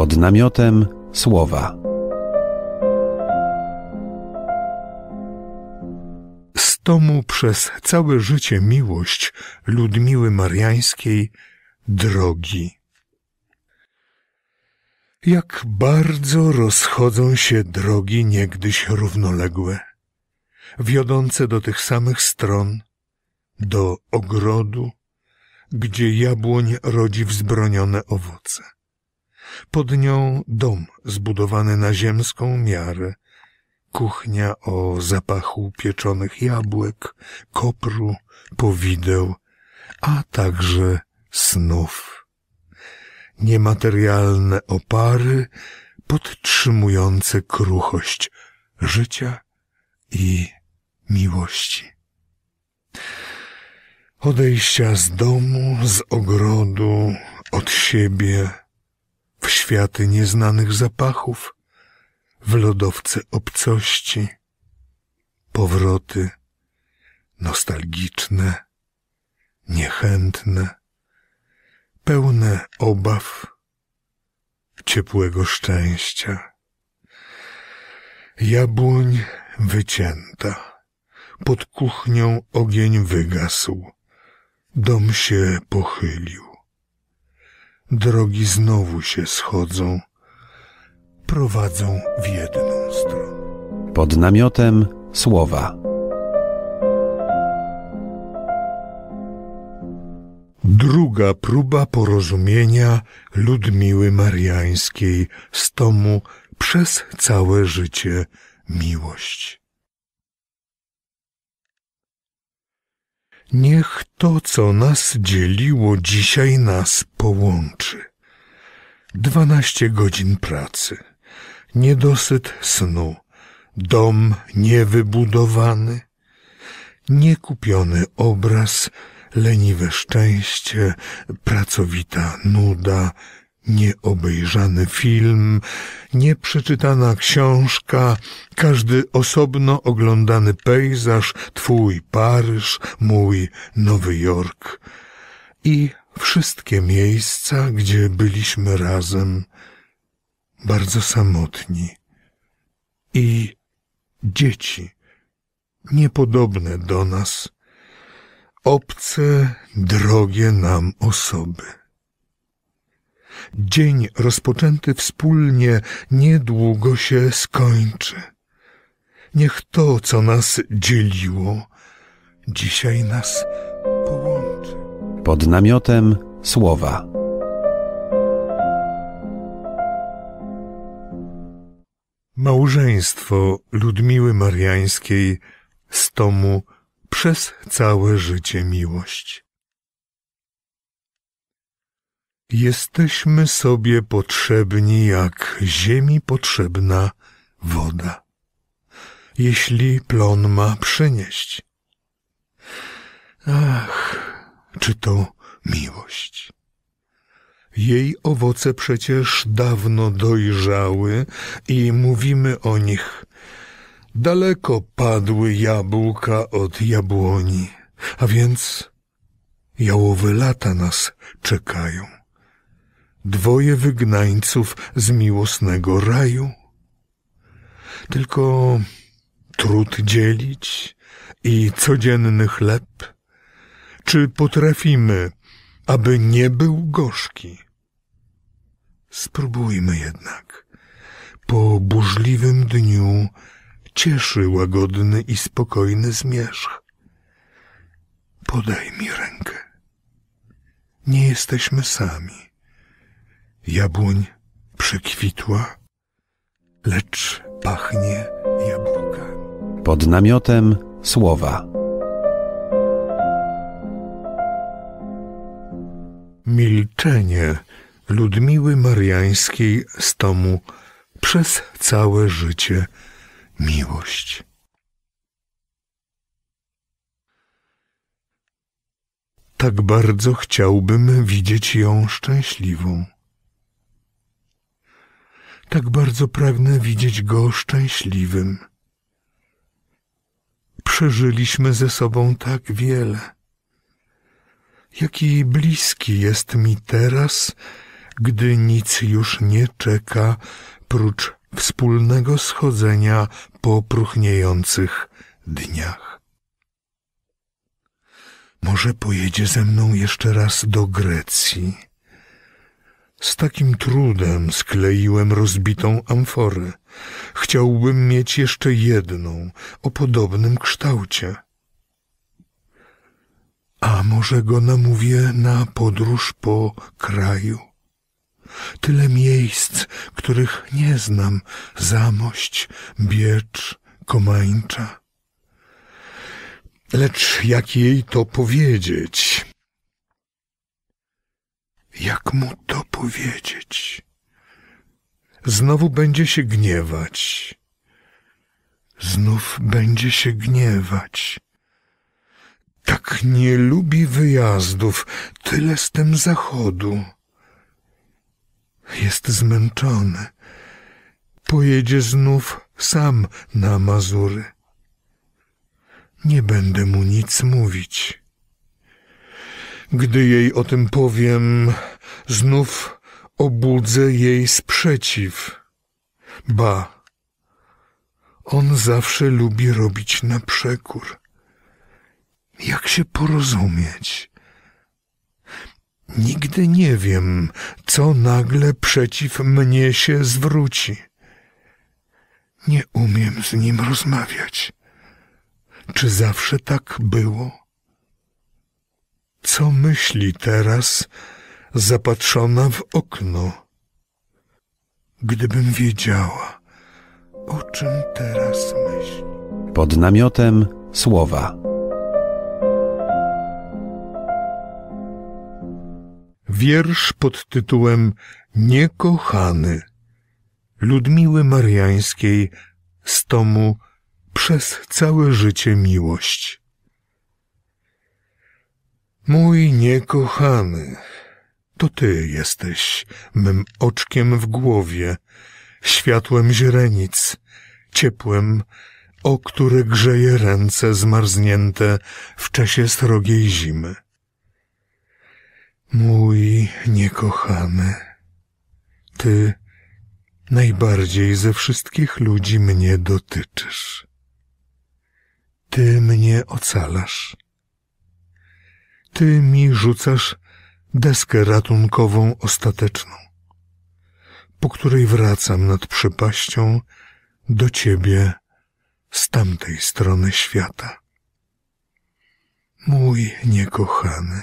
Pod namiotem słowa. Z tomu przez całe życie miłość Ludmiły Mariańskiej drogi. Jak bardzo rozchodzą się drogi niegdyś równoległe, wiodące do tych samych stron, do ogrodu, gdzie jabłoń rodzi wzbronione owoce. Pod nią dom zbudowany na ziemską miarę, kuchnia o zapachu pieczonych jabłek, kopru, powideł, a także snów. Niematerialne opary podtrzymujące kruchość życia i miłości. Odejścia z domu, z ogrodu, od siebie – w światy nieznanych zapachów, w lodowce obcości, powroty nostalgiczne, niechętne, pełne obaw, ciepłego szczęścia. Jabłoń wycięta, pod kuchnią ogień wygasł, dom się pochylił drogi znowu się schodzą, prowadzą w jedną stronę. Pod namiotem słowa. Druga próba porozumienia Ludmiły Mariańskiej z tomu przez całe życie miłość. Niech to, co nas dzieliło, dzisiaj nas połączy. Dwanaście godzin pracy, niedosyt snu, dom niewybudowany, niekupiony obraz, leniwe szczęście, pracowita nuda, nieobejrzany film, nieprzeczytana książka, każdy osobno oglądany pejzaż, twój Paryż, mój Nowy Jork i wszystkie miejsca, gdzie byliśmy razem, bardzo samotni i dzieci niepodobne do nas, obce, drogie nam osoby. Dzień rozpoczęty wspólnie niedługo się skończy. Niech to, co nas dzieliło, dzisiaj nas połączy. Pod namiotem słowa. Małżeństwo Ludmiły Mariańskiej z tomu Przez całe życie miłość. Jesteśmy sobie potrzebni jak ziemi potrzebna woda, jeśli plon ma przynieść. Ach, czy to miłość. Jej owoce przecież dawno dojrzały i mówimy o nich. Daleko padły jabłka od jabłoni, a więc jałowe lata nas czekają dwoje wygnańców z miłosnego raju. Tylko trud dzielić i codzienny chleb? Czy potrafimy, aby nie był gorzki? Spróbujmy jednak. Po burzliwym dniu cieszy łagodny i spokojny zmierzch. Podaj mi rękę. Nie jesteśmy sami jabłoń przekwitła, lecz pachnie jabłka. Pod namiotem słowa. Milczenie Ludmiły Mariańskiej z tomu przez całe życie miłość. Tak bardzo chciałbym widzieć ją szczęśliwą. Tak bardzo pragnę widzieć go szczęśliwym. Przeżyliśmy ze sobą tak wiele. Jaki bliski jest mi teraz, gdy nic już nie czeka prócz wspólnego schodzenia po próchniejących dniach. Może pojedzie ze mną jeszcze raz do Grecji z takim trudem skleiłem rozbitą amforę. Chciałbym mieć jeszcze jedną o podobnym kształcie. A może go namówię na podróż po kraju? Tyle miejsc, których nie znam. Zamość, Biecz, Komańcza. Lecz jak jej to powiedzieć? Jak mu to powiedzieć? Znowu będzie się gniewać. Znów będzie się gniewać. Tak nie lubi wyjazdów, tyle z tym zachodu. Jest zmęczony. Pojedzie znów sam na Mazury. Nie będę mu nic mówić. Gdy jej o tym powiem, znów obudzę jej sprzeciw. Ba, on zawsze lubi robić na przekór. Jak się porozumieć? Nigdy nie wiem, co nagle przeciw mnie się zwróci. Nie umiem z nim rozmawiać. Czy zawsze tak było? co myśli teraz, zapatrzona w okno. Gdybym wiedziała, o czym teraz myśli. Pod namiotem słowa. Wiersz pod tytułem Niekochany Ludmiły Mariańskiej z tomu Przez całe życie miłość. Mój niekochany, to ty jesteś mym oczkiem w głowie, światłem źrenic, ciepłem, o które grzeje ręce zmarznięte w czasie srogiej zimy. Mój niekochany, ty najbardziej ze wszystkich ludzi mnie dotyczysz. Ty mnie ocalasz ty mi rzucasz deskę ratunkową ostateczną, po której wracam nad przepaścią do ciebie z tamtej strony świata. Mój niekochany,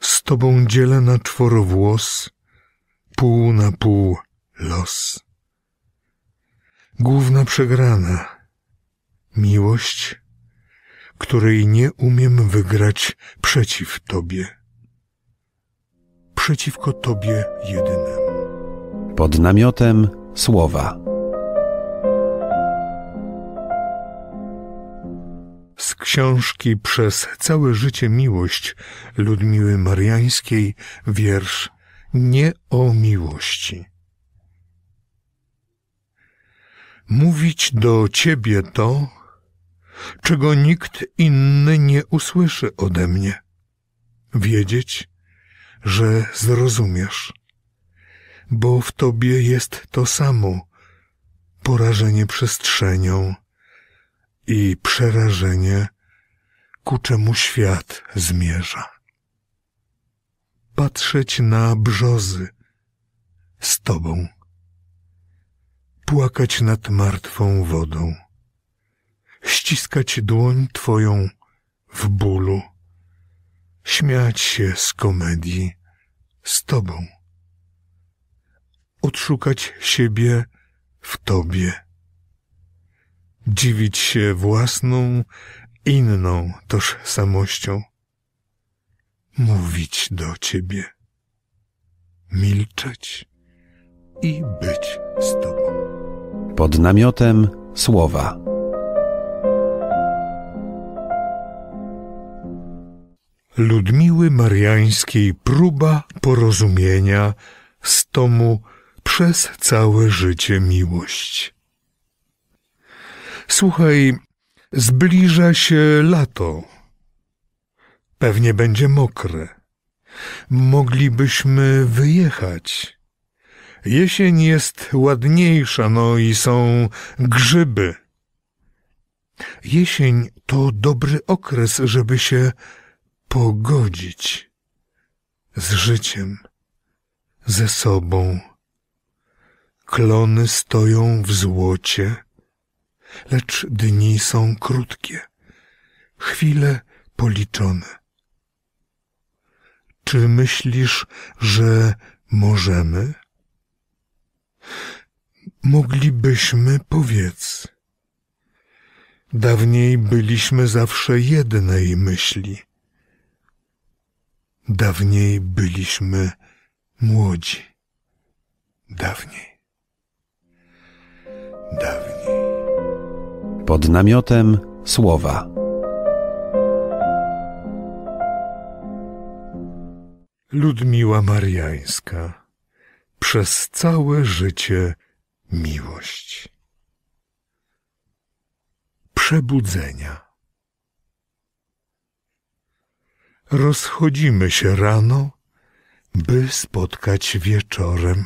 z tobą dzielę na czworowłos, pół na pół los. Główna przegrana, miłość której nie umiem wygrać przeciw Tobie. Przeciwko Tobie jedynemu. Pod namiotem słowa. Z książki przez całe życie miłość Ludmiły Mariańskiej wiersz Nie o miłości. Mówić do Ciebie to, czego nikt inny nie usłyszy ode mnie. Wiedzieć, że zrozumiesz, bo w tobie jest to samo porażenie przestrzenią i przerażenie, ku czemu świat zmierza. Patrzeć na brzozy z tobą, płakać nad martwą wodą ściskać dłoń twoją w bólu, śmiać się z komedii z tobą, odszukać siebie w tobie, dziwić się własną, inną tożsamością, mówić do ciebie, milczeć i być z tobą. Pod namiotem słowa. Ludmiły Mariańskiej próba porozumienia z tomu przez całe życie miłość. Słuchaj, zbliża się lato. Pewnie będzie mokre. Moglibyśmy wyjechać. Jesień jest ładniejsza, no i są grzyby. Jesień to dobry okres, żeby się pogodzić z życiem, ze sobą. Klony stoją w złocie, lecz dni są krótkie, chwile policzone. Czy myślisz, że możemy? Moglibyśmy, powiedz. Dawniej byliśmy zawsze jednej myśli. Dawniej byliśmy młodzi. Dawniej. Dawniej. Pod namiotem słowa. Ludmiła Mariańska. Przez całe życie miłość. Przebudzenia. rozchodzimy się rano, by spotkać wieczorem.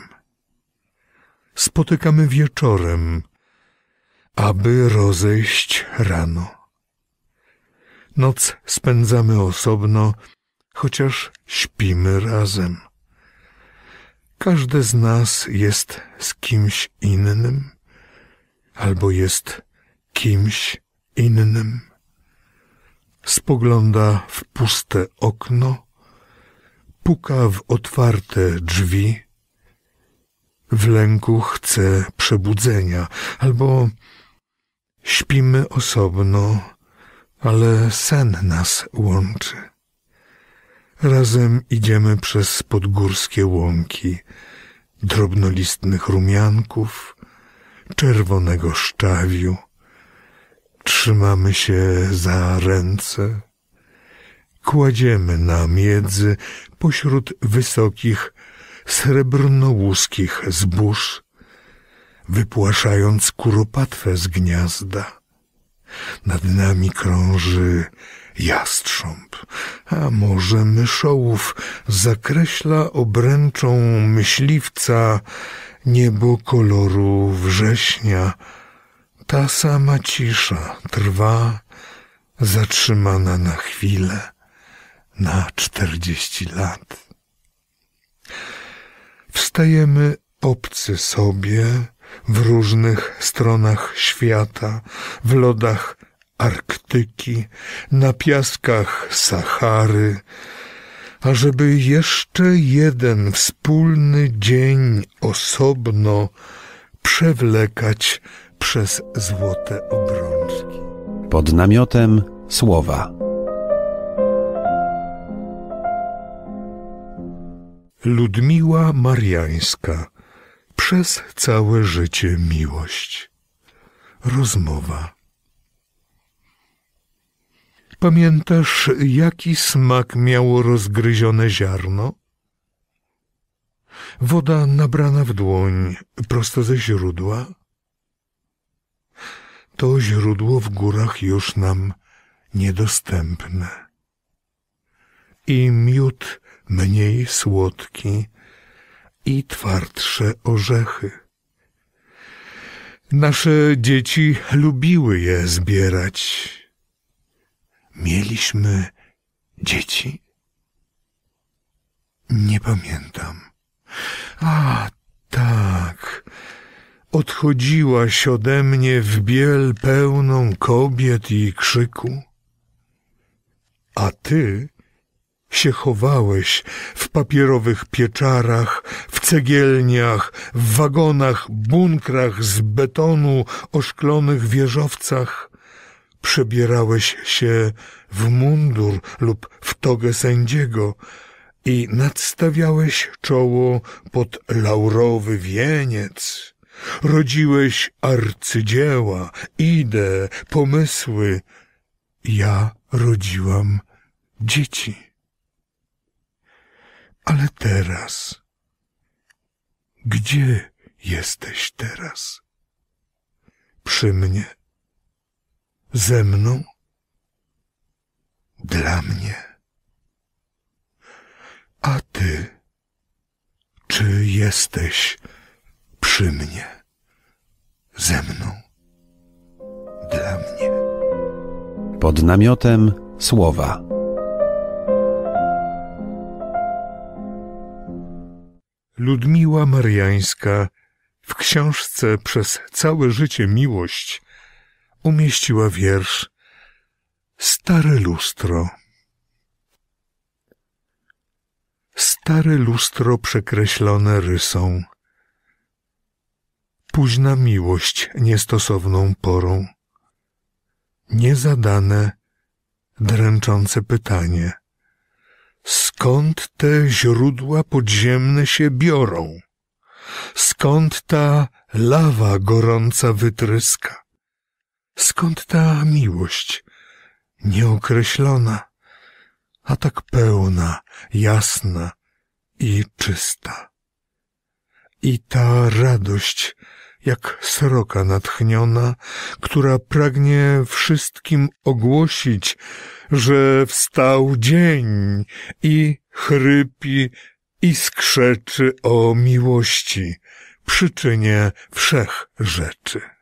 Spotykamy wieczorem, aby rozejść rano. Noc spędzamy osobno, chociaż śpimy razem. Każde z nas jest z kimś innym, albo jest kimś innym spogląda w puste okno, puka w otwarte drzwi, w lęku chce przebudzenia, albo śpimy osobno, ale sen nas łączy. Razem idziemy przez podgórskie łąki drobnolistnych rumianków, czerwonego szczawiu, Trzymamy się za ręce. Kładziemy na miedzy pośród wysokich, srebrnołuskich zbóż, wypłaszając kuropatwę z gniazda. Nad nami krąży jastrząb, a może myszołów zakreśla obręczą myśliwca niebo koloru września, ta sama cisza trwa, zatrzymana na chwilę, na czterdzieści lat. Wstajemy obcy sobie w różnych stronach świata, w lodach Arktyki, na piaskach Sahary, ażeby jeszcze jeden wspólny dzień osobno przewlekać przez złote obrączki. Pod namiotem słowa. Ludmiła Mariańska. Przez całe życie miłość. Rozmowa. Pamiętasz, jaki smak miało rozgryzione ziarno? Woda nabrana w dłoń, prosto ze źródła? To źródło w górach już nam niedostępne. I miód mniej słodki, i twardsze orzechy. Nasze dzieci lubiły je zbierać. Mieliśmy dzieci? Nie pamiętam. A, tak odchodziłaś ode mnie w biel pełną kobiet i krzyku, a ty się chowałeś w papierowych pieczarach, w cegielniach, w wagonach, bunkrach z betonu, oszklonych wieżowcach. Przebierałeś się w mundur lub w togę sędziego i nadstawiałeś czoło pod laurowy wieniec. Rodziłeś arcydzieła, idee, pomysły. Ja rodziłam dzieci. Ale teraz, gdzie jesteś teraz? Przy mnie? Ze mną? Dla mnie? A ty, czy jesteś? przy mnie, ze mną, dla mnie. Pod namiotem słowa. Ludmiła Mariańska w książce Przez całe życie miłość umieściła wiersz Stare lustro. Stare lustro przekreślone rysą późna miłość niestosowną porą. Niezadane, dręczące pytanie. Skąd te źródła podziemne się biorą? Skąd ta lawa gorąca wytryska? Skąd ta miłość nieokreślona, a tak pełna, jasna i czysta? I ta radość, jak sroka natchniona, która pragnie wszystkim ogłosić, że wstał dzień i chrypi i skrzeczy o miłości, przyczynie wszech rzeczy.